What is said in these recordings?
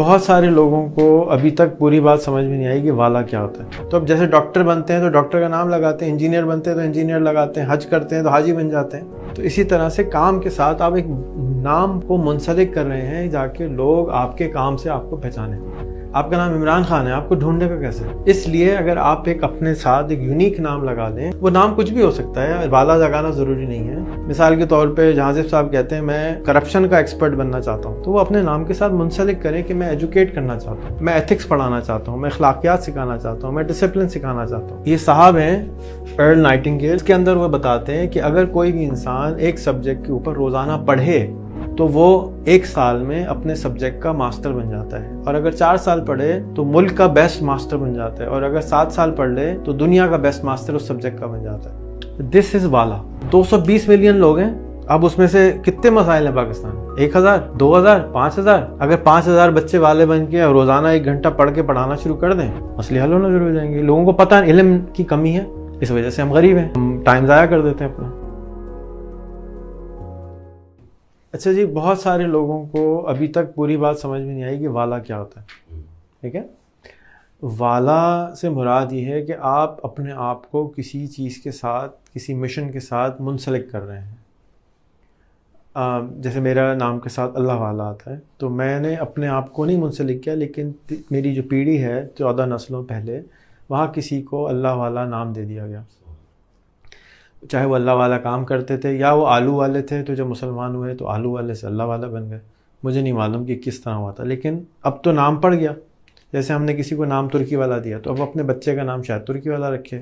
बहुत सारे लोगों को अभी तक पूरी बात समझ में नहीं आई कि वाला क्या होता है तो अब जैसे डॉक्टर बनते हैं तो डॉक्टर का नाम लगाते हैं इंजीनियर बनते हैं तो इंजीनियर लगाते हैं हज करते हैं तो हाजी बन जाते हैं तो इसी तरह से काम के साथ आप एक नाम को मुंसलिक कर रहे हैं जाके लोग आपके काम से आपको पहचाने आपका नाम इमरान खान है आपको ढूंढेगा कैसे इसलिए अगर आप एक अपने साथ एक यूनिक नाम लगा दें वो नाम कुछ भी हो सकता है वाला लगाना जरूरी नहीं है मिसाल के तौर पर जहाजिब साहब कहते हैं मैं करप्शन का एक्सपर्ट बनना चाहता हूँ तो वो अपने नाम के साथ मुंसलिक करें कि मैं एजुकेट करना चाहता हूँ मैं एथिक्स पढ़ाना चाहता हूँ मैं अखलाकियात सिखाना चाहता हूँ मैं डिसिप्लिन सिखाना चाहता हूँ ये साहब हैं अर्ल नाइटिंग के अंदर वो बताते हैं कि अगर कोई भी इंसान एक सब्जेक्ट के ऊपर रोज़ाना पढ़े तो वो एक साल में अपने सब्जेक्ट का मास्टर बन जाता है और अगर चार साल पढ़े तो मुल्क का बेस्ट मास्टर बन जाता है और अगर सात साल पढ़ ले तो दुनिया का बेस्ट मास्टर उस सब्जेक्ट का बन जाता है दिस इज़ वाला 220 मिलियन लोग हैं अब उसमें से कितने मसाइल हैं पाकिस्तान एक हजार दो हजार पांच हजार अगर पांच हजार बच्चे वाले बन के रोजाना एक घंटा पढ़ के पढ़ाना शुरू कर दें मसले हल होना शुरू हो जाएंगे लोगों को पता है इलम की कमी है इस वजह से हम गरीब हैं हम टाइम ज़ाया कर देते हैं अपना अच्छा जी बहुत सारे लोगों को अभी तक पूरी बात समझ में नहीं आई कि वाला क्या होता है हम्म। ठीक है वाला से मुराद ये है कि आप अपने आप को किसी चीज़ के साथ किसी मिशन के साथ मुंसलिक कर रहे हैं जैसे मेरा नाम के साथ अल्लाह वाला आता है तो मैंने अपने आप को नहीं मुंसलिक किया लेकिन मेरी जो पीढ़ी है चौदह नस्लों पहले वहाँ किसी को अल्लाह वाला नाम दे दिया गया चाहे वो अल्लाह वाला काम करते थे या वो आलू वाले थे तो जब मुसलमान हुए तो आलू वाले से अल्लाह वाला बन गए मुझे नहीं मालूम कि किस तरह हुआ था लेकिन अब तो नाम पड़ गया जैसे हमने किसी को नाम तुर्की वाला दिया तो अब अपने बच्चे का नाम शायद तुर्की वाला रखे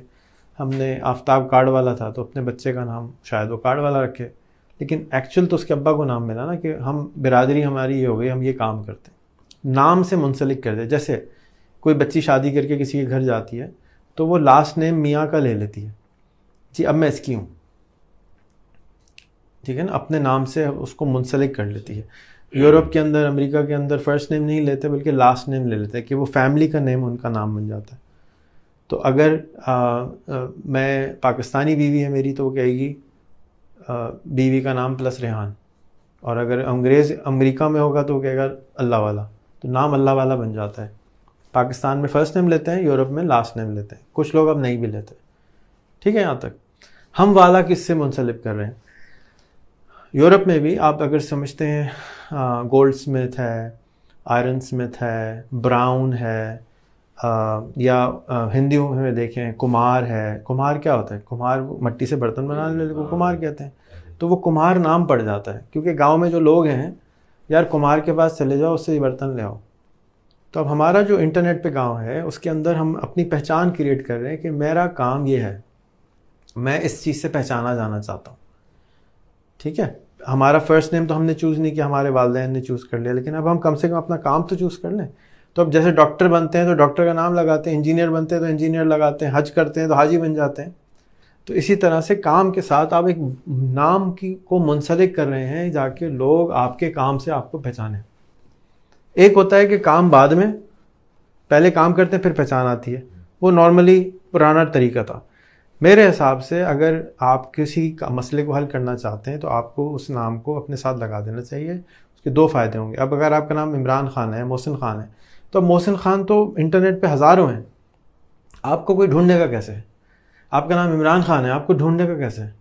हमने आफ्ताब कार्ड वाला था तो अपने बच्चे का नाम शायद वो कार्ड वाला रखे लेकिन एक्चुअल तो उसके अब्बा को नाम मिला ना कि हम बिरादरी हमारी ये हो गई हम ये काम करते हैं नाम से मुंसलिक कर जैसे कोई बच्ची शादी करके किसी के घर जाती है तो वो लास्ट नेम मियाँ का ले लेती है जी अब मैं इसकी हूँ ठीक है ना अपने नाम से उसको मुंसलिक कर लेती है यूरोप के अंदर अमेरिका के अंदर फर्स्ट नेम नहीं लेते बल्कि लास्ट नेम ले लेते हैं कि वो फैमिली का नेम उनका नाम बन जाता है तो अगर आ, आ, मैं पाकिस्तानी बीवी है मेरी तो वो कहेगी आ, बीवी का नाम प्लस रेहान और अगर अंग्रेज़ अमेरिका में होगा तो वो कहेगा अल्लाह वाला तो नाम अल्लाह वाला बन जाता है पाकिस्तान में फ़र्स्ट नेम लेते हैं यूरोप में लास्ट नेम लेते हैं कुछ लोग अब नहीं भी लेते ठीक है यहाँ तक हम वाला किससे मुंसलिक कर रहे हैं यूरोप में भी आप अगर समझते हैं गोल्ड स्मिथ है आयरन स्मिथ है ब्राउन है आ, या आ, हिंदी में देखें कुमार है कुमार क्या होता है कुमार मट्टी से बर्तन बनाने वाले को कुमार कहते हैं तो वो कुमार नाम पड़ जाता है क्योंकि गांव में जो लोग हैं यार कुमार के पास चले जाओ उससे बर्तन ले आओ तो अब हमारा जो इंटरनेट पे गांव है उसके अंदर हम अपनी पहचान क्रिएट कर रहे हैं कि मेरा काम ये है मैं इस चीज़ से पहचाना जाना चाहता हूँ ठीक है हमारा फर्स्ट नेम तो हमने चूज़ नहीं किया हमारे वालदे ने चूज़ कर लिया लेकिन अब हम कम से कम अपना काम तो चूज़ कर लें तो अब जैसे डॉक्टर बनते हैं तो डॉक्टर का नाम लगाते हैं इंजीनियर बनते हैं तो इंजीनियर लगाते हैं हज करते हैं तो हाजी बन जाते हैं तो इसी तरह से काम के साथ आप एक नाम की को मुंसलिक कर रहे हैं जाके लोग आपके काम से आपको पहचाने एक होता है कि काम बाद में पहले काम करते हैं फिर पहचान आती है वो नॉर्मली पुराना तरीका था मेरे हिसाब से अगर आप किसी का मसले को हल करना चाहते हैं तो आपको उस नाम को अपने साथ लगा देना चाहिए उसके दो फ़ायदे होंगे अब अगर आपका नाम इमरान खान है मोहसिन खान है तो मोहसिन खान तो इंटरनेट पे हज़ारों हैं आपको कोई ढूंढने का कैसे है आपका नाम इमरान खान है आपको ढूंढने का कैसे है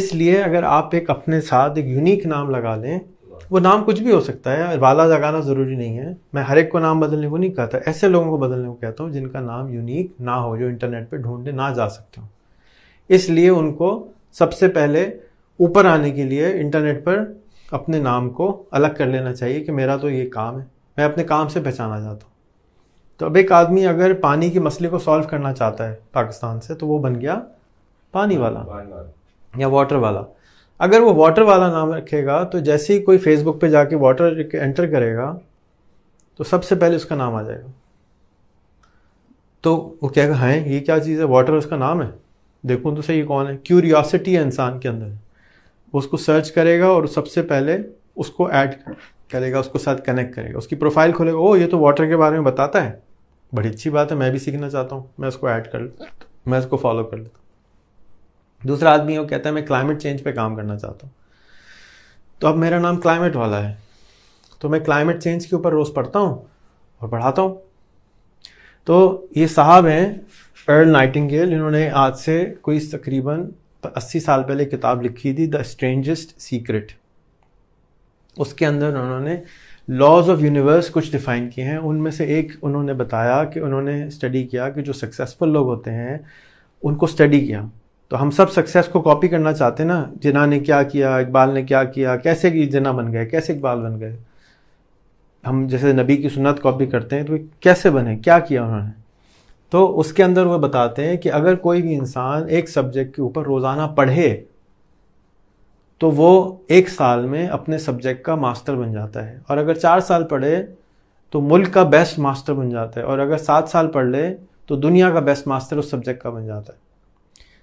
इसलिए अगर आप एक अपने साथ एक यूनिक नाम लगा लें वो नाम कुछ भी हो सकता है वाला लगाना ज़रूरी नहीं है मैं हर एक को नाम बदलने को नहीं कहता ऐसे लोगों को बदलने को कहता हूँ जिनका नाम यूनिक ना हो जो इंटरनेट पर ढूंढने ना जा सकते हो इसलिए उनको सबसे पहले ऊपर आने के लिए इंटरनेट पर अपने नाम को अलग कर लेना चाहिए कि मेरा तो ये काम है मैं अपने काम से पहचाना जाता हूँ तो अब एक आदमी अगर पानी के मसले को सॉल्व करना चाहता है पाकिस्तान से तो वो बन गया पानी हाँ, वाला, या वाटर वाला अगर वो वाटर वाला नाम रखेगा तो जैसे ही कोई फेसबुक पे जाके वाटर एंटर करेगा तो सबसे पहले उसका नाम आ जाएगा तो वो कहेगा है हाँ, ये क्या चीज़ है वाटर उसका नाम है देखूँ तो सही कौन है क्यूरियासिटी है इंसान के अंदर उसको सर्च करेगा और सबसे पहले उसको ऐड करेगा उसको साथ कनेक्ट करेगा उसकी प्रोफाइल खोलेगा ओ ये तो वाटर के बारे में बताता है बड़ी अच्छी बात है मैं भी सीखना चाहता हूँ मैं उसको ऐड कर लेता मैं उसको फॉलो कर लेता हूँ दूसरा आदमी वो कहता है मैं क्लाइमेट चेंज पे काम करना चाहता हूँ तो अब मेरा नाम क्लाइमेट वाला है तो मैं क्लाइमेट चेंज के ऊपर रोज़ पढ़ता हूँ और पढ़ाता हूँ तो ये साहब हैं अर्ल नाइटिंगेल इन्होंने आज से कोई तकरीबन अस्सी साल पहले किताब लिखी थी द स्ट्रेंजेस्ट सीक्रेट उसके अंदर उन्होंने लॉज ऑफ यूनिवर्स कुछ डिफ़ाइन किए हैं उनमें से एक उन्होंने बताया कि उन्होंने स्टडी किया कि जो सक्सेसफुल लोग होते हैं उनको स्टडी किया तो हम सब सक्सेस को कॉपी करना चाहते हैं ना जिना ने क्या किया इकबाल ने क्या किया कैसे जिना बन गए कैसे इकबाल बन गए हम जैसे नबी की सुन्नत कॉपी करते हैं तो कैसे बने क्या किया उन्होंने तो उसके अंदर वो बताते हैं कि अगर कोई भी इंसान एक सब्जेक्ट के ऊपर रोज़ाना पढ़े तो वो एक साल में अपने सब्जेक्ट का मास्टर बन जाता है और अगर चार साल पढ़े तो मुल्क का बेस्ट मास्टर बन जाता है और अगर सात साल पढ़ ले तो दुनिया का बेस्ट मास्टर उस सब्जेक्ट का बन जाता है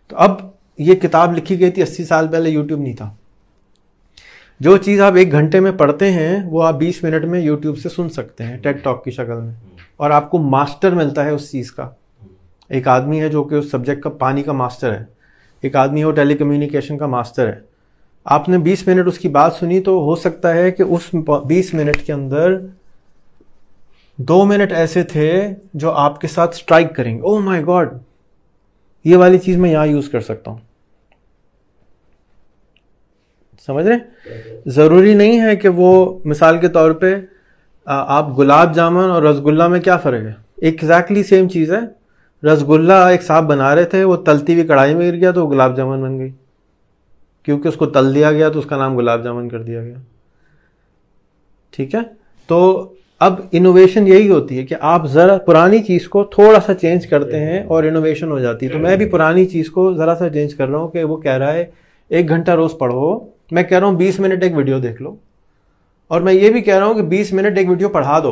तो अब ये किताब लिखी गई थी अस्सी साल पहले यूट्यूब नहीं था जो चीज़ आप एक घंटे में पढ़ते हैं वो आप बीस मिनट में यूट्यूब से सुन सकते हैं टेक टॉक की शक्ल में और आपको मास्टर मिलता है उस चीज़ का एक आदमी है जो कि उस सब्जेक्ट का पानी का मास्टर है एक आदमी है वो टेली का मास्टर है आपने 20 मिनट उसकी बात सुनी तो हो सकता है कि उस 20 मिनट के अंदर दो मिनट ऐसे थे जो आपके साथ स्ट्राइक करेंगे ओह माय गॉड ये वाली चीज़ मैं यहां यूज़ कर सकता हूं समझ रहे ज़रूरी नहीं है कि वो मिसाल के तौर पे आप गुलाब जामुन और रसगुल्ला में क्या फ़र्क है एग्जैक्टली सेम चीज़ है रसगुल्ला एक साहब बना रहे थे वो तलती हुई कढ़ाई में गिर गया तो गुलाब जामुन बन गई क्योंकि उसको तल दिया गया तो उसका नाम गुलाब जामुन कर दिया गया ठीक है तो अब इनोवेशन यही होती है कि आप ज़रा पुरानी चीज़ को थोड़ा सा चेंज करते हैं और इनोवेशन हो जाती है तो मैं भी पुरानी चीज़ को ज़रा सा चेंज कर रहा हूँ कि वो कह रहा है एक घंटा रोज़ पढ़ो मैं कह रहा हूँ बीस मिनट एक वीडियो देख लो और मैं ये भी कह रहा हूँ कि बीस मिनट एक वीडियो पढ़ा दो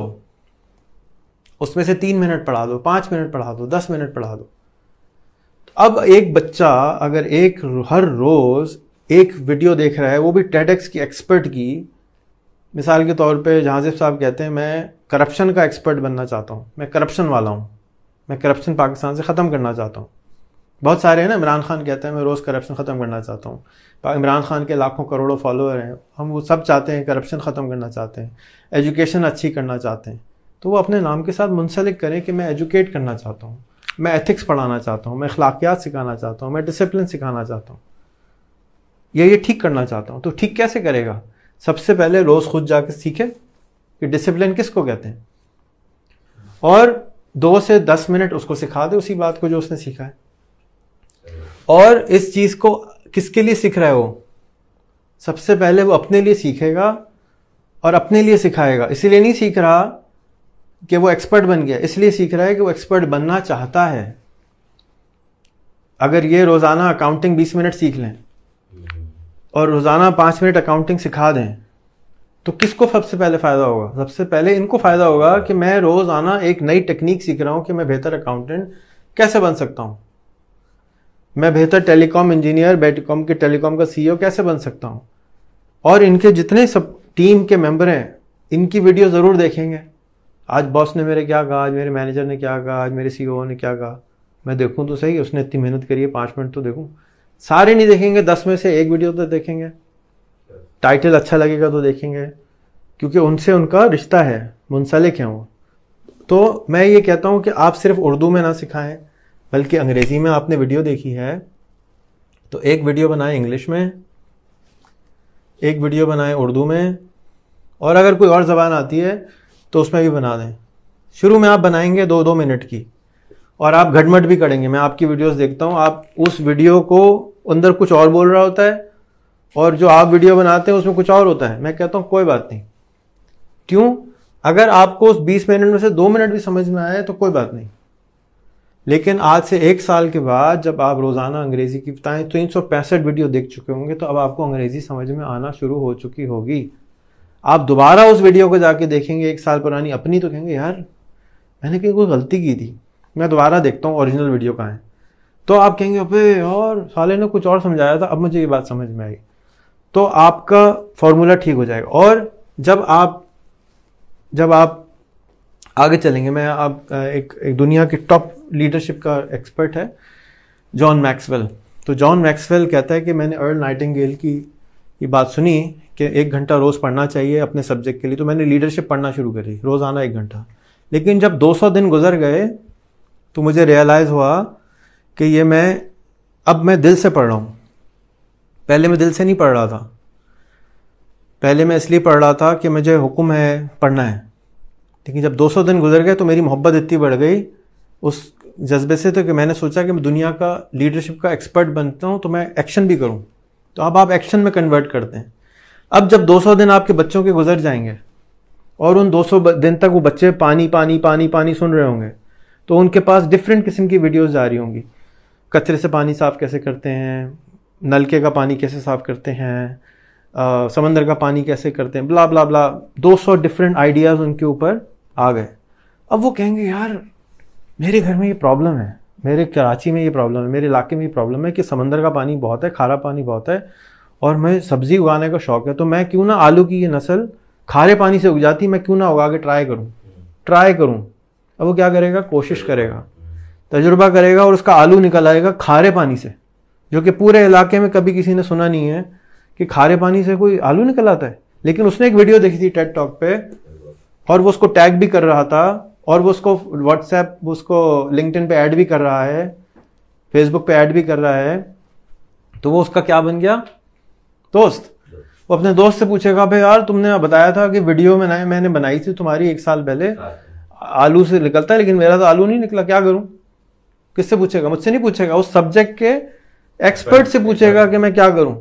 उसमें से तीन मिनट पढ़ा दो पाँच मिनट पढ़ा दो दस मिनट पढ़ा दो अब एक बच्चा अगर एक हर रोज़ एक वीडियो देख रहा है वो भी टेडेक्स की एक्सपर्ट की मिसाल के तौर पे जहाजिब साहब कहते हैं मैं करप्शन का एक्सपर्ट बनना चाहता हूँ मैं करप्शन वाला हूँ मैं करप्शन पाकिस्तान से ख़त्म करना चाहता हूँ बहुत सारे हैं ना इमरान खान कहते हैं मैं रोज़ करप्शन ख़त्म करना चाहता हूँ इमरान खान के लाखों करोड़ों फॉलोअर हैं हम वो सब चाहते हैं करप्शन ख़त्म करना चाहते हैं एजुकेशन अच्छी करना चाहते हैं तो वो अपने नाम के साथ मुंसलिक करें कि मैं एजुकेट करना चाहता हूँ मैं एथिक्स पढ़ाना चाहता हूँ मैं अखलाकियात सिखाना चाहता हूँ मैं डिसिप्लिन सिखाना चाहता हूँ या ये ठीक करना चाहता हूँ तो ठीक कैसे करेगा सबसे पहले रोज़ खुद कर सीखे कि डिसिप्लिन किसको कहते हैं और दो से दस मिनट उसको सिखा दे उसी बात को जो उसने सीखा है और इस चीज़ को किसके लिए सीख रहा है वो सबसे पहले वो अपने लिए सीखेगा और अपने लिए सिखाएगा इसीलिए नहीं सीख रहा कि वो एक्सपर्ट बन गया इसलिए सीख रहा है कि वो एक्सपर्ट बनना चाहता है अगर ये रोज़ाना अकाउंटिंग 20 मिनट सीख लें और रोज़ाना पांच मिनट अकाउंटिंग सिखा दें तो किसको सबसे पहले फ़ायदा होगा सबसे पहले इनको फ़ायदा होगा कि मैं रोज़ाना एक नई टेक्निक सीख रहा हूँ कि मैं बेहतर अकाउंटेंट कैसे बन सकता हूँ मैं बेहतर टेलीकॉम इंजीनियर बेटीकॉम के टेलीकॉम का सीईओ e कैसे बन सकता हूँ और इनके जितने सब टीम के मेंबर हैं इनकी वीडियो ज़रूर देखेंगे आज बॉस ने मेरे क्या कहा आज मेरे मैनेजर ने क्या कहा आज मेरे सीईओ e ने क्या कहा मैं देखूँ तो सही उसने इतनी मेहनत करी है पाँच मिनट तो देखूँ सारे नहीं देखेंगे दस में से एक वीडियो तो देखेंगे टाइटल अच्छा लगेगा तो देखेंगे क्योंकि उनसे उनका रिश्ता है मुंसलिक है वो तो मैं ये कहता हूँ कि आप सिर्फ उर्दू में ना सिखाएं बल्कि अंग्रेज़ी में आपने वीडियो देखी है तो एक वीडियो बनाए इंग्लिश में एक वीडियो बनाए उर्दू में और अगर कोई और ज़बान आती है तो उसमें भी बना दें शुरू में आप बनाएंगे दो दो मिनट की और आप घटमट भी करेंगे मैं आपकी वीडियोस देखता हूँ आप उस वीडियो को अंदर कुछ और बोल रहा होता है और जो आप वीडियो बनाते हैं उसमें कुछ और होता है मैं कहता हूँ कोई बात नहीं क्यों अगर आपको उस 20 मिनट में से दो मिनट भी समझ में आए तो कोई बात नहीं लेकिन आज से एक साल के बाद जब आप रोज़ाना अंग्रेज़ी की बताएं तो तीन सौ पैंसठ वीडियो देख चुके होंगे तो अब आपको अंग्रेज़ी समझ में आना शुरू हो चुकी होगी आप दोबारा उस वीडियो को जाके देखेंगे एक साल पुरानी अपनी तो कहेंगे यार मैंने कहीं कोई गलती की थी मैं दोबारा देखता हूँ ओरिजिनल वीडियो कहाँ है तो आप कहेंगे अबे और साले ने कुछ और समझाया था अब मुझे ये बात समझ में आई तो आपका फॉर्मूला ठीक हो जाएगा और जब आप जब आप आगे चलेंगे मैं आप एक एक दुनिया के टॉप लीडरशिप का एक्सपर्ट है जॉन मैक्सवेल तो जॉन मैक्सवेल कहता है कि मैंने अर्ल नाइटिंगेल की ये बात सुनी कि एक घंटा रोज़ पढ़ना चाहिए अपने सब्जेक्ट के लिए तो मैंने लीडरशिप पढ़ना शुरू करी रोज़ाना एक घंटा लेकिन जब 200 दिन गुजर गए तो मुझे रियलाइज़ हुआ कि ये मैं अब मैं दिल से पढ़ रहा हूँ पहले मैं दिल से नहीं पढ़ रहा था पहले मैं इसलिए पढ़ रहा था कि मुझे हुक्म है पढ़ना है लेकिन जब 200 दिन गुजर गए तो मेरी मोहब्बत इतनी बढ़ गई उस जज्बे से तो कि मैंने सोचा कि मैं दुनिया का लीडरशिप का एक्सपर्ट बनता हूँ तो मैं एक्शन भी करूँ तो अब आप एक्शन में कन्वर्ट करते हैं अब जब 200 दिन आपके बच्चों के गुजर जाएंगे और उन 200 दिन तक वो बच्चे पानी पानी पानी पानी सुन रहे होंगे तो उनके पास डिफरेंट किस्म की वीडियोज़ जा रही होंगी कचरे से पानी साफ़ कैसे करते हैं नलके का पानी कैसे साफ़ करते हैं आ, समंदर का पानी कैसे करते हैं ब्ला ब्ला दो 200 डिफरेंट आइडियाज़ उनके ऊपर आ गए अब वो कहेंगे यार मेरे घर में ये प्रॉब्लम है मेरे कराची में ये प्रॉब्लम है मेरे इलाके में ये प्रॉब्लम है कि समंदर का पानी बहुत है खारा पानी बहुत है और मैं सब्ज़ी उगाने का शौक़ है तो मैं क्यों ना आलू की ये नस्ल खारे पानी से उग जाती मैं क्यों ना उगा के ट्राई करूँ ट्राई करूँ अब वो क्या करेगा कोशिश करेगा तजुर्बा करेगा और उसका आलू निकल आएगा खारे पानी से जो कि पूरे इलाके में कभी किसी ने सुना नहीं है कि खारे पानी से कोई आलू निकल आता है लेकिन उसने एक वीडियो देखी थी टेट टॉक पे और वो उसको टैग भी कर रहा था और वो उसको व्हाट्सएप उसको लिंकटिन पे ऐड भी कर रहा है फेसबुक पे ऐड भी कर रहा है तो वो उसका क्या बन गया दोस्त वो अपने दोस्त से पूछेगा भाई यार तुमने बताया था कि वीडियो में ना मैंने बनाई थी तुम्हारी एक साल पहले आलू से निकलता है लेकिन मेरा तो आलू नहीं निकला क्या करूं किससे पूछेगा मुझसे नहीं पूछेगा उस सब्जेक्ट के एक्सपर्ट से पूछेगा कि मैं क्या करूं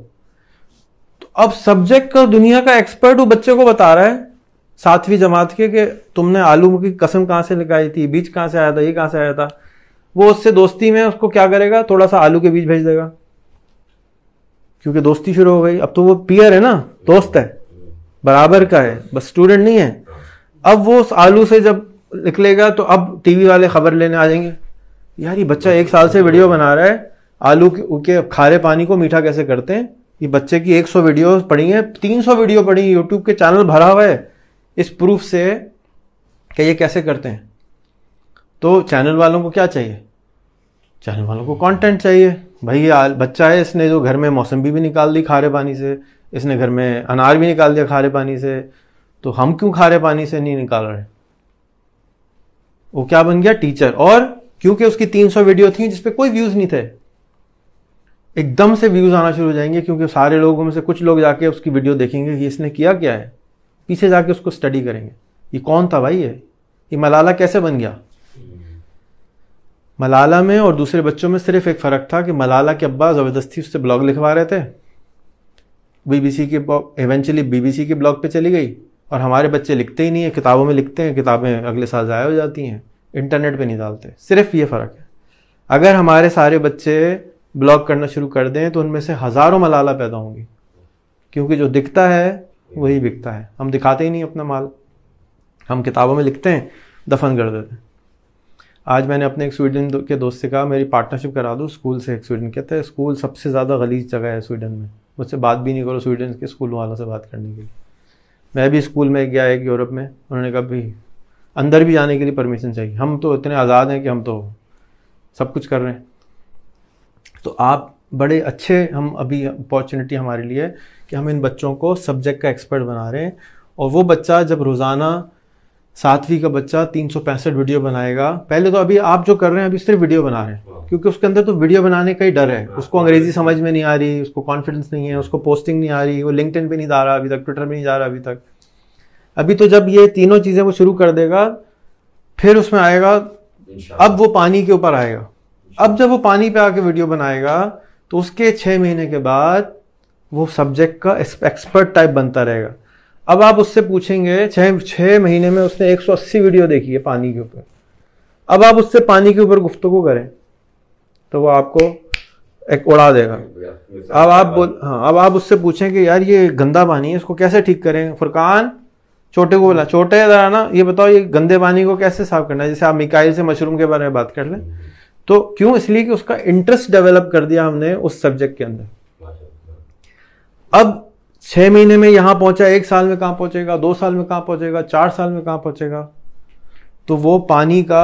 अब सब्जेक्ट का दुनिया का एक्सपर्ट वो बच्चे को बता रहा है सातवीं जमात के कि तुमने आलू की कसम कहां से लगाई थी बीज कहां से आया था ये कहां से आया था वो उससे दोस्ती में उसको क्या करेगा थोड़ा सा आलू के बीज भेज देगा क्योंकि दोस्ती शुरू हो गई अब तो वो पियर है ना दोस्त है बराबर का है बस स्टूडेंट नहीं है अब वो उस आलू से जब निकलेगा तो अब टीवी वाले खबर लेने आ जाएंगे यार ये बच्चा एक साल से वीडियो बना रहा है आलू के खारे पानी को मीठा कैसे करते हैं ये बच्चे की 100 वीडियो पढ़ी है 300 वीडियो पढ़ी यूट्यूब के चैनल भरा हुआ है इस प्रूफ से कि ये कैसे करते हैं तो चैनल वालों को क्या चाहिए चैनल वालों को कंटेंट चाहिए भाई ये बच्चा है इसने जो घर में मौसम्बी भी निकाल दी खारे पानी से इसने घर में अनार भी निकाल दिया खारे पानी से तो हम क्यों खारे पानी से नहीं निकाल रहे वो क्या बन गया टीचर और क्योंकि उसकी 300 वीडियो थी जिसपे कोई व्यूज़ नहीं थे एकदम से व्यूज़ आना शुरू हो जाएंगे क्योंकि सारे लोगों में से कुछ लोग जाके उसकी वीडियो देखेंगे कि इसने किया क्या है पीछे जाके उसको स्टडी करेंगे ये कौन था भाई है ये मलाला कैसे बन गया मलाला में और दूसरे बच्चों में सिर्फ एक फ़र्क था कि मलाला के अब्बा ज़बरदस्ती उससे ब्लॉग लिखवा रहे थे बीबीसी के इवेंचुअली बीबीसी के ब्लॉग पे चली गई और हमारे बच्चे लिखते ही नहीं है किताबों में लिखते हैं किताबें अगले साल ज़ाया हो जाती हैं इंटरनेट पे नहीं डालते सिर्फ ये फ़र्क है अगर हमारे सारे बच्चे ब्लॉक करना शुरू कर दें तो उनमें से हज़ारों मलाला पैदा होंगी क्योंकि जो दिखता है वही बिकता है हम दिखाते ही नहीं अपना माल हम किताबों में लिखते हैं दफन कर देते हैं आज मैंने अपने एक स्वीडन के दोस्त से कहा मेरी पार्टनरशिप करा दो स्कूल से एक स्वीडन कहते हैं स्कूल सबसे ज़्यादा गलीज जगह है स्वीडन में मुझसे बात भी नहीं करो स्वीडन के स्कूल वालों से बात करने के लिए मैं भी स्कूल में गया एक यूरोप में उन्होंने कहा भी अंदर भी जाने के लिए परमिशन चाहिए हम तो इतने आज़ाद हैं कि हम तो सब कुछ कर रहे हैं तो आप बड़े अच्छे हम अभी अपॉर्चुनिटी हमारे लिए कि हम इन बच्चों को सब्जेक्ट का एक्सपर्ट बना रहे हैं और वो बच्चा जब रोज़ाना सातवीं का बच्चा तीन वीडियो बनाएगा पहले तो अभी आप जो कर रहे हैं अभी सिर्फ वीडियो बना रहे हैं क्योंकि उसके अंदर तो वीडियो बनाने का ही डर है हाँ। उसको अंग्रेजी समझ में नहीं आ रही उसको कॉन्फिडेंस नहीं है उसको पोस्टिंग नहीं आ रही वो लिंकड पे नहीं जा रहा अभी तक ट्विटर में नहीं जा रहा अभी तक अभी तो जब ये तीनों चीज़ें वो शुरू कर देगा फिर उसमें आएगा अब वो पानी के ऊपर आएगा अब जब वो पानी पे आके वीडियो बनाएगा तो उसके छः महीने के बाद वो सब्जेक्ट का एक्सपर्ट टाइप बनता रहेगा अब आप उससे पूछेंगे छः छः महीने में उसने 180 वीडियो देखी है पानी के ऊपर अब आप उससे पानी के ऊपर गुफ्तु करें तो वो आपको एक उड़ा देगा अब आप बोल हाँ अब आप उससे पूछें कि यार ये गंदा पानी है इसको कैसे ठीक करें फुरकान छोटे को बोला छोटे ना ये बताओ ये गंदे पानी को कैसे साफ करना है जैसे आप मिकाइल से मशरूम के बारे में बात कर लें तो क्यों इसलिए कि उसका इंटरेस्ट डेवलप कर दिया हमने उस सब्जेक्ट के अंदर अब छह महीने में यहां पहुंचा एक साल में कहां पहुंचेगा दो साल में कहां पहुंचेगा चार साल में कहां पहुंचेगा तो वो पानी का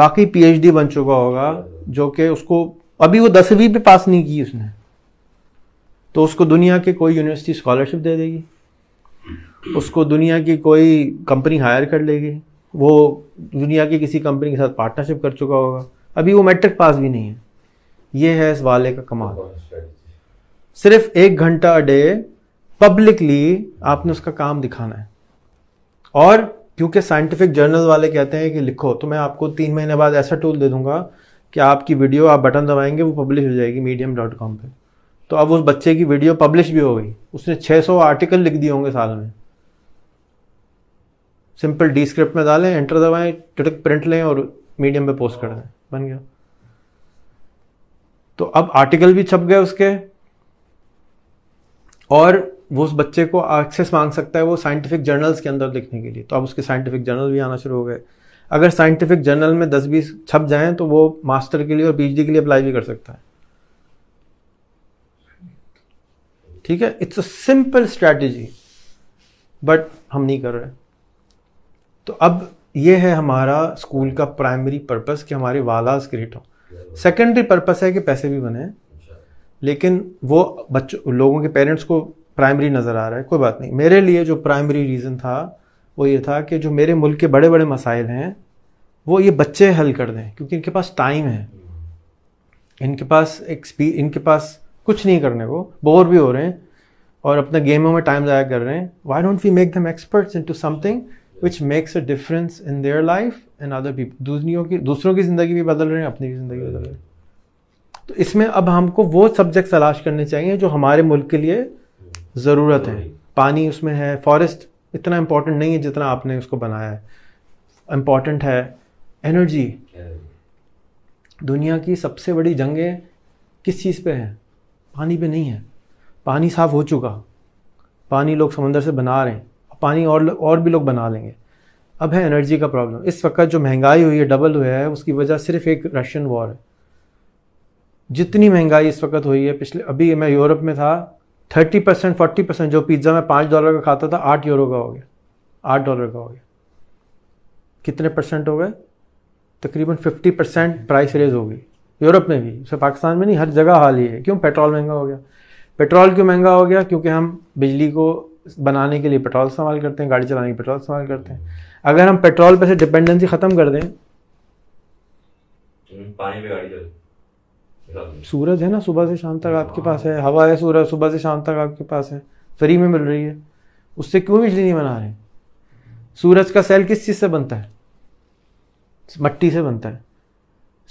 वाकई पीएचडी बन चुका होगा जो कि उसको अभी वो दसवीं पे पास नहीं की उसने तो उसको दुनिया की कोई यूनिवर्सिटी स्कॉलरशिप दे देगी उसको दुनिया की कोई कंपनी हायर कर लेगी वो दुनिया की किसी कंपनी के साथ पार्टनरशिप कर चुका होगा अभी वो मैट्रिक पास भी नहीं है ये है इस वाले का कमाल सिर्फ एक घंटा अ डे पब्लिकली आपने उसका काम दिखाना है और क्योंकि साइंटिफिक जर्नल वाले कहते हैं कि लिखो तो मैं आपको तीन महीने बाद ऐसा टूल दे दूंगा कि आपकी वीडियो आप बटन दबाएंगे वो पब्लिश हो जाएगी मीडियम डॉट कॉम पर तो अब उस बच्चे की वीडियो पब्लिश भी हो गई उसने 600 आर्टिकल लिख दिए होंगे साल में सिंपल डी स्क्रिप्ट में डालें एंटर दबाएं टटक प्रिंट लें और मीडियम पे पोस्ट कर दें बन गया तो अब आर्टिकल भी छप गए उसके और वो उस बच्चे को एक्सेस मांग सकता है वो साइंटिफिक जर्नल्स के अंदर लिखने के लिए तो अब उसके साइंटिफिक जर्नल भी आना शुरू हो गए अगर साइंटिफिक जर्नल में दस बीस छप जाएं तो वो मास्टर के लिए और पीएचडी के लिए अप्लाई भी कर सकता है ठीक है it's a simple strategy but हम नहीं कर रहे तो अब ये है हमारा स्कूल का प्राइमरी पर्पस कि हमारे वालाज क्रिएट हों सेकेंडरी पर्पस है कि पैसे भी बने लेकिन वो बच्चों लोगों के पेरेंट्स को प्राइमरी नज़र आ रहा है कोई बात नहीं मेरे लिए जो प्राइमरी रीज़न था वो ये था कि जो मेरे मुल्क के बड़े बड़े मसाइल हैं वो ये बच्चे हल कर दें क्योंकि इनके पास टाइम है इनके पास एक्सपी इनके पास कुछ नहीं करने को बोर भी हो रहे हैं और अपने गेमों में टाइम ज़ाया कर रहे हैं why don't we make them experts in to something which makes a difference in their life and other people दूसरियों की दूसरों की ज़िंदगी भी बदल रहे हैं अपनी भी ज़िंदगी बदल रहे हैं तो इसमें अब हमको वो सब्जेक्ट तलाश करने चाहिए जो हमारे मुल्क के लिए ज़रूरत है पानी उसमें है फॉरेस्ट इतना इम्पोर्टेंट नहीं है जितना आपने उसको बनाया है इम्पॉर्टेंट है एनर्जी दुनिया की सबसे बड़ी जंगें किस चीज़ पे हैं पानी पे नहीं है पानी साफ हो चुका पानी लोग समंदर से बना रहे हैं पानी और और भी लोग बना लेंगे अब है एनर्जी का प्रॉब्लम इस वक्त जो महंगाई हुई है डबल हुआ है उसकी वजह सिर्फ एक रशियन वॉर है जितनी महंगाई इस वक्त हुई है पिछले अभी मैं यूरोप में था थर्टी परसेंट फोर्टी परसेंट जो पिज़्ज़ा मैं पाँच डॉलर का खाता था आठ यूरो का हो गया आठ डॉलर का हो गया कितने परसेंट हो गए तकरीबन फिफ्टी परसेंट प्राइस रेज हो गई यूरोप में भी उसे पाकिस्तान में नहीं हर जगह हाल ही है क्यों पेट्रोल महंगा हो गया पेट्रोल क्यों महंगा हो गया क्योंकि हम बिजली को बनाने के लिए पेट्रोल इस्तेमाल करते हैं गाड़ी चलाने के पेट्रोल इस्तेमाल करते हैं अगर हम पेट्रोल पर से डिपेंडेंसी ख़त्म कर दें हम्म, पानी पे गाड़ी सूरज है ना सुबह से शाम तक आपके पास है हवा है सूरज सुबह से शाम तक आपके पास है फ्री में मिल रही है उससे क्यों बिजली नहीं बना रहे सूरज का सेल किस चीज़ से बनता है मट्टी से बनता है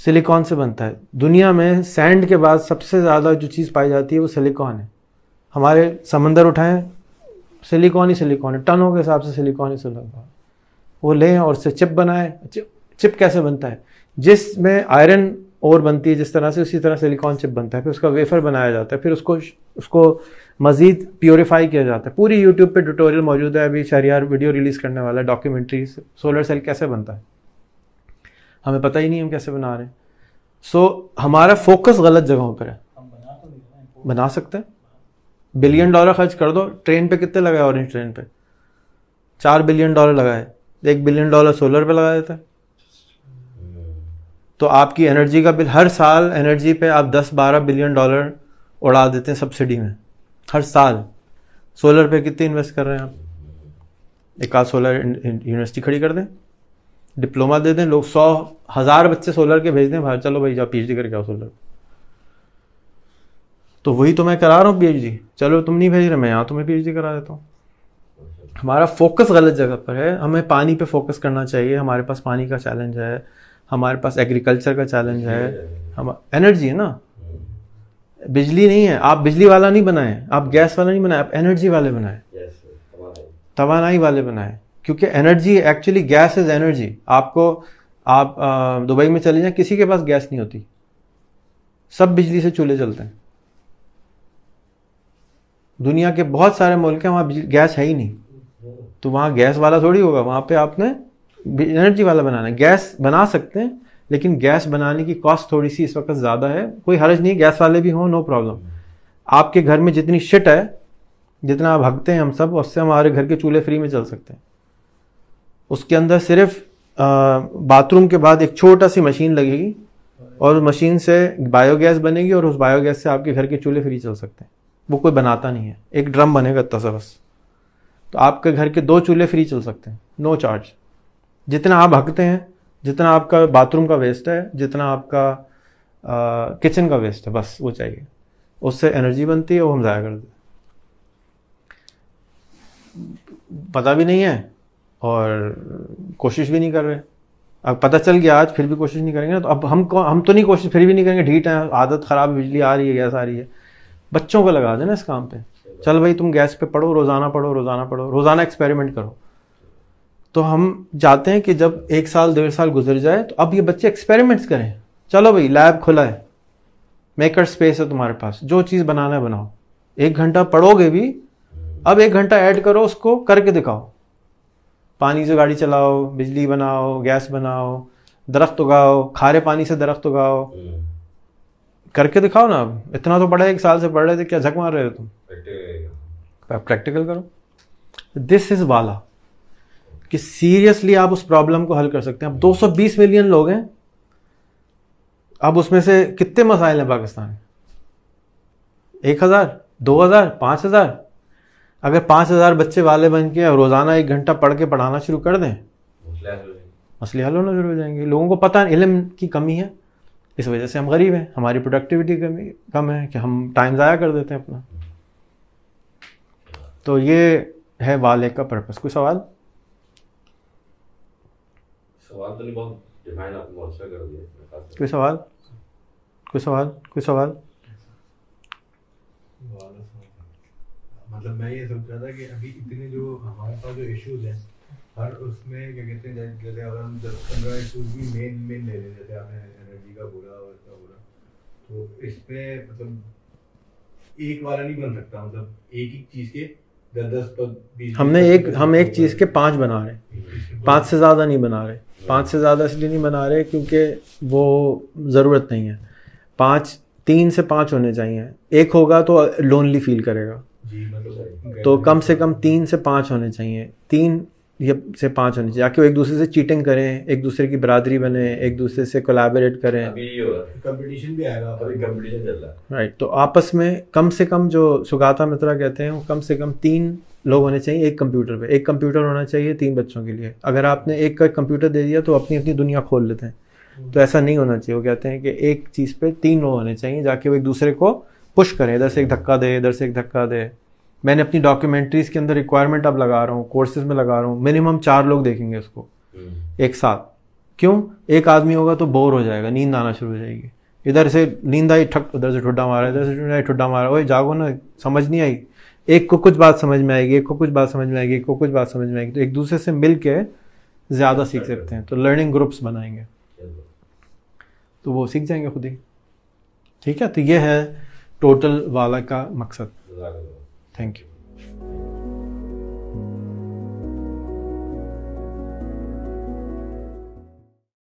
सिलिकॉन से बनता है दुनिया में सैंड के बाद सबसे ज़्यादा जो चीज़ पाई जाती है वो सिलिकॉन है हमारे समंदर उठाएं सिलिकॉन ही सिलिकॉन है टनों के हिसाब से सिलिकॉन ही सिलिकॉन वो लें और उससे चिप बनाएं चिप, कैसे बनता है जिसमें आयरन और बनती है जिस तरह से उसी तरह सिलिकॉन चिप बनता है फिर उसका वेफर बनाया जाता है फिर उसको उसको मज़ीद प्योरीफाई किया जाता है पूरी यूट्यूब पे ट्यूटोरियल मौजूद है अभी शहरियार वीडियो रिलीज़ करने वाला है डॉक्यूमेंट्री सोलर सेल कैसे बनता है हमें पता ही नहीं हम कैसे बना रहे हैं सो so, हमारा फोकस गलत जगहों पर है बना तो सकते हैं बिलियन डॉलर खर्च कर दो ट्रेन पे कितने लगाए ऑरेंज ट्रेन पे चार बिलियन डॉलर लगाए एक बिलियन डॉलर सोलर पे लगा देते तो आपकी एनर्जी का बिल हर साल एनर्जी पे आप 10-12 बिलियन डॉलर उड़ा देते हैं सब्सिडी में हर साल सोलर पे कितने इन्वेस्ट कर रहे हैं आप एक आध सोलर यूनिवर्सिटी खड़ी कर दें डिप्लोमा दे दें लोग सौ हज़ार बच्चे सोलर के भेज दें बाहर चलो भाई जाओ डी करके आओ सोलर तो वही तो मैं करा रहा हूँ डी चलो तुम नहीं भेज रहे मैं यहाँ तुम्हें डी करा देता हूँ हमारा फोकस गलत जगह पर है हमें पानी पे फोकस करना चाहिए हमारे पास पानी का चैलेंज है हमारे पास एग्रीकल्चर का चैलेंज है हम एनर्जी है ना बिजली नहीं है आप बिजली वाला नहीं बनाए आप गैस वाला नहीं बनाए आप एनर्जी वाले बनाए तोानाई वाले बनाए क्योंकि energy actually gas is energy आपको आप दुबई में चले जाएं किसी के पास गैस नहीं होती सब बिजली से चूल्हे चलते हैं दुनिया के बहुत सारे मुल्क हैं वहाँ गैस है ही नहीं तो वहाँ गैस वाला थोड़ी होगा वहाँ पे आपने एनर्जी वाला बनाना है गैस बना सकते हैं लेकिन गैस बनाने की कॉस्ट थोड़ी सी इस वक्त ज़्यादा है कोई हर्ज नहीं गैस वाले भी हों नो प्रॉब्लम आपके घर में जितनी शिट है जितना आप हकते हैं हम सब उससे हमारे घर के चूल्हे फ्री में चल सकते हैं उसके अंदर सिर्फ बाथरूम के बाद एक छोटा सी मशीन लगेगी और उस मशीन से बायोगैस बनेगी और उस बायोगैस से आपके घर के चूल्हे फ्री चल सकते हैं वो कोई बनाता नहीं है एक ड्रम बनेगा इतना सा बस तो आपके घर के दो चूल्हे फ्री चल सकते हैं नो चार्ज जितना आप हकते हैं जितना आपका बाथरूम का वेस्ट है जितना आपका किचन का वेस्ट है बस वो चाहिए उससे एनर्जी बनती है वो हम ज़ाया कर दें पता भी नहीं है और कोशिश भी नहीं कर रहे अब पता चल गया आज फिर भी कोशिश नहीं करेंगे ना तो अब हम हम तो नहीं कोशिश फिर भी नहीं करेंगे ढीट है आदत ख़राब बिजली आ रही है गैस आ रही है बच्चों को लगा देना इस काम पे चल भाई तुम गैस पे पढ़ो रोज़ाना पढ़ो रोज़ाना पढ़ो रोज़ाना एक्सपेरिमेंट करो तो हम चाहते हैं कि जब एक साल डेढ़ साल गुजर जाए तो अब ये बच्चे एक्सपेरिमेंट्स करें चलो भाई लैब खुला है मेकर स्पेस है तुम्हारे पास जो चीज़ बनाना है बनाओ एक घंटा पढ़ोगे भी अब एक घंटा ऐड करो उसको करके दिखाओ पानी से गाड़ी चलाओ बिजली बनाओ गैस बनाओ दरख्त उगाओ खारे पानी से दरख्त उगाओ हम्म। करके दिखाओ ना इतना तो पढ़ा एक साल से पढ़ रहे थे क्या झक मार रहे हो तुम प्रैक्टिकल करो दिस इज वाला कि सीरियसली आप उस प्रॉब्लम को हल कर सकते हैं अब 220 मिलियन लोग हैं अब उसमें से कितने मसाइल हैं पाकिस्तान में एक हज़ार दो हज़ार पांच हज़ार अगर पांच हज़ार बच्चे वाले बन के रोज़ाना एक घंटा पढ़ के पढ़ाना शुरू कर दें मसले हल होना शुरू हो जाएंगे लोगों को पता है इलम की कमी है इस वजह से हम गरीब हैं हमारी प्रोडक्टिविटी कमी कम है कि हम टाइम ज़ाया कर देते हैं अपना तो ये है वाले का पर्पस कोई सवाल तो अच्छा कोई सवाल कोई सवाल कोई सवाल मतलब मैं ये सोच रहा था कि अभी इतने जो हमारे पास जो इश्यूज हैं हर उसमें क्या कहते हैं जैसे अगर हम दस पंद्रह इशूज भी मेन मेन ले लेते जैसे आपने एनर्जी का बुरा और इसका बुरा तो इस पे मतलब एक वाला नहीं बन सकता मतलब एक ही चीज के दस दस पद बीस हमने एक हम एक चीज के पांच बना रहे पांच से ज्यादा नहीं बना रहे पांच से ज्यादा इसलिए नहीं बना रहे क्योंकि वो जरूरत नहीं है पांच तीन से पांच होने चाहिए एक होगा तो लोनली फील करेगा जी, मतलब तो कम से कम तीन से पांच होने चाहिए तीन ये से पाँच होने चाहिए ताकि वो एक दूसरे से चीटिंग करें एक दूसरे की बरादरी बने एक दूसरे से कोलैबोरेट करें कंपटीशन भी आएगा अभी कंपटीशन चल रहा है राइट तो आपस में कम से कम जो सुगाता मित्रा कहते हैं वो कम से कम तीन लोग होने चाहिए एक कंप्यूटर पे एक कंप्यूटर होना चाहिए तीन बच्चों के लिए अगर आपने एक का कंप्यूटर दे दिया तो अपनी अपनी दुनिया खोल लेते हैं तो ऐसा नहीं होना चाहिए वो कहते हैं कि एक चीज़ पे तीन लोग होने चाहिए जाके वो एक दूसरे को पुश करें इधर से एक धक्का दे इधर से एक धक्का दे मैंने अपनी डॉक्यूमेंट्रीज के अंदर रिक्वायरमेंट अब लगा रहा हूँ कोर्सेज में लगा रहा हूँ मिनिमम चार लोग देखेंगे उसको हम्म। एक साथ क्यों एक आदमी होगा तो बोर हो जाएगा नींद आना शुरू हो जाएगी इधर से नींद आई ठक उधर से ठुड्डा मारा इधर से ठुड्डा ठुड्डा मारा ओए जागो ना समझ नहीं आई एक को कुछ बात समझ में आएगी एक को कुछ बात समझ में आएगी एक को कुछ बात समझ में आएगी तो एक दूसरे से मिल के ज़्यादा सीख सकते हैं तो लर्निंग ग्रुप्स बनाएंगे तो वो सीख जाएंगे खुद ही ठीक है तो ये है टोटल वाला का मकसद Thank you.